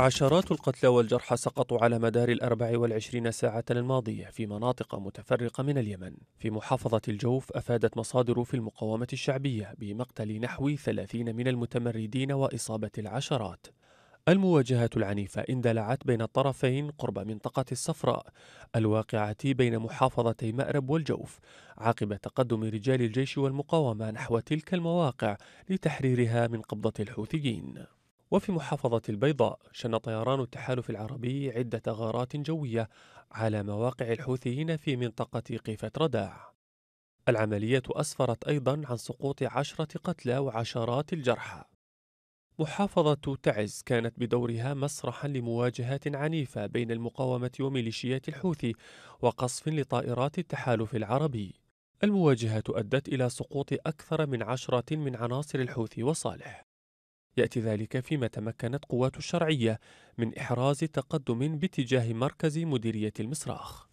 عشرات القتلى والجرحى سقطوا على مدار الأربع والعشرين ساعة الماضية في مناطق متفرقة من اليمن في محافظة الجوف أفادت مصادر في المقاومة الشعبية بمقتل نحو ثلاثين من المتمردين وإصابة العشرات المواجهة العنيفة اندلعت بين الطرفين قرب منطقة الصفراء الواقعة بين محافظتي مأرب والجوف عقب تقدم رجال الجيش والمقاومة نحو تلك المواقع لتحريرها من قبضة الحوثيين وفي محافظة البيضاء شن طيران التحالف العربي عدة غارات جوية على مواقع الحوثيين في منطقة قيفة رداع العملية أسفرت أيضا عن سقوط عشرة قتلى وعشرات الجرحى محافظة تعز كانت بدورها مسرحا لمواجهات عنيفة بين المقاومة وميليشيات الحوثي وقصف لطائرات التحالف العربي المواجهة أدت إلى سقوط أكثر من عشرة من عناصر الحوثي وصالح يأتي ذلك فيما تمكنت قوات الشرعية من إحراز تقدم باتجاه مركز مديرية المصراخ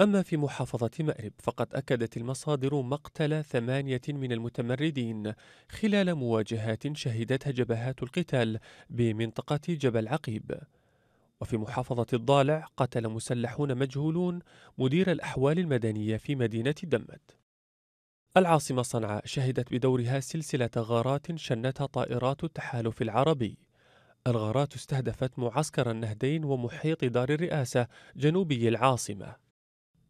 أما في محافظة مأرب فقد أكدت المصادر مقتل ثمانية من المتمردين خلال مواجهات شهدتها جبهات القتال بمنطقة جبل عقيب وفي محافظة الضالع قتل مسلحون مجهولون مدير الأحوال المدنية في مدينة دمت العاصمة صنعاء شهدت بدورها سلسلة غارات شنتها طائرات التحالف العربي. الغارات استهدفت معسكر النهدين ومحيط دار الرئاسة جنوبي العاصمة.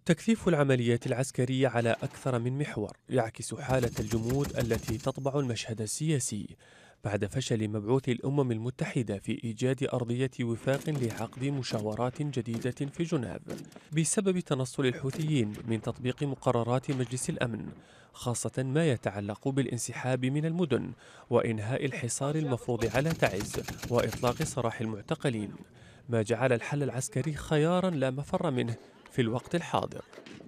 تكثيف العمليات العسكرية على أكثر من محور يعكس حالة الجمود التي تطبع المشهد السياسي، بعد فشل مبعوث الأمم المتحدة في إيجاد أرضية وفاق لعقد مشاورات جديدة في جنيف بسبب تنصل الحوثيين من تطبيق مقررات مجلس الأمن خاصة ما يتعلق بالانسحاب من المدن وإنهاء الحصار المفروض على تعز وإطلاق سراح المعتقلين ما جعل الحل العسكري خيارا لا مفر منه في الوقت الحاضر